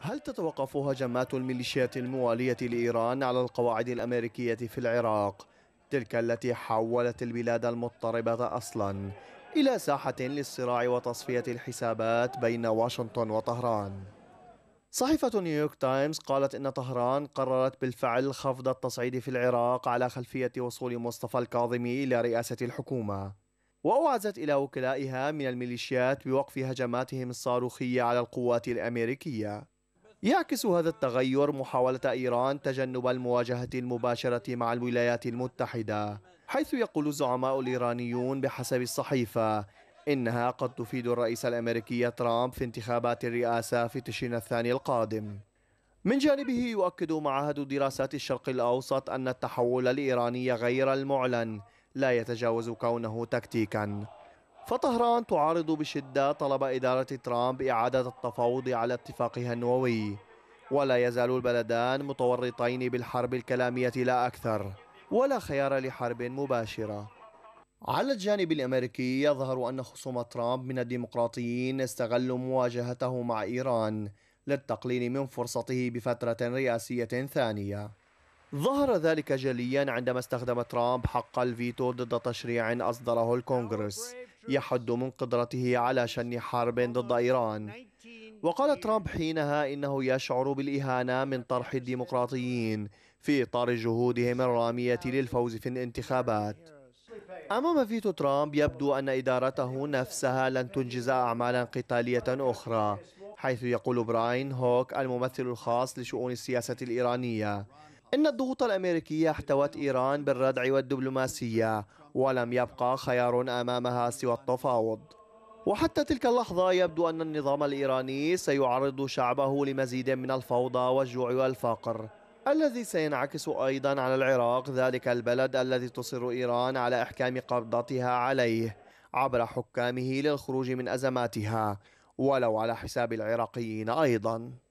هل تتوقف هجمات الميليشيات الموالية لإيران على القواعد الأمريكية في العراق تلك التي حولت البلاد المضطربة أصلا إلى ساحة للصراع وتصفية الحسابات بين واشنطن وطهران صحيفة نيويورك تايمز قالت إن طهران قررت بالفعل خفض التصعيد في العراق على خلفية وصول مصطفى الكاظمي إلى رئاسة الحكومة وأوعزت إلى وكلائها من الميليشيات بوقف هجماتهم الصاروخية على القوات الأمريكية يعكس هذا التغير محاولة إيران تجنب المواجهة المباشرة مع الولايات المتحدة حيث يقول الزعماء الإيرانيون بحسب الصحيفة إنها قد تفيد الرئيس الأمريكي ترامب في انتخابات الرئاسة في تشرين الثاني القادم من جانبه يؤكد معهد دراسات الشرق الأوسط أن التحول الإيراني غير المعلن لا يتجاوز كونه تكتيكاً فطهران تعارض بشدة طلب إدارة ترامب إعادة التفاوض على اتفاقها النووي ولا يزال البلدان متورطين بالحرب الكلامية لا أكثر ولا خيار لحرب مباشرة على الجانب الأمريكي يظهر أن خصوم ترامب من الديمقراطيين استغلوا مواجهته مع إيران للتقليل من فرصته بفترة رئاسية ثانية ظهر ذلك جليا عندما استخدم ترامب حق الفيتو ضد تشريع أصدره الكونغرس يحد من قدرته على شن حرب ضد إيران وقال ترامب حينها إنه يشعر بالإهانة من طرح الديمقراطيين في إطار جهودهم الرامية للفوز في الانتخابات أمام فيتو ترامب يبدو أن إدارته نفسها لن تنجز أعمالا قتالية أخرى حيث يقول براين هوك الممثل الخاص لشؤون السياسة الإيرانية إن الضغوط الأمريكية احتوت إيران بالردع والدبلوماسية ولم يبقى خيار أمامها سوى التفاوض وحتى تلك اللحظة يبدو أن النظام الإيراني سيعرض شعبه لمزيد من الفوضى والجوع والفقر الذي سينعكس أيضا على العراق ذلك البلد الذي تصر إيران على إحكام قبضتها عليه عبر حكامه للخروج من أزماتها ولو على حساب العراقيين أيضا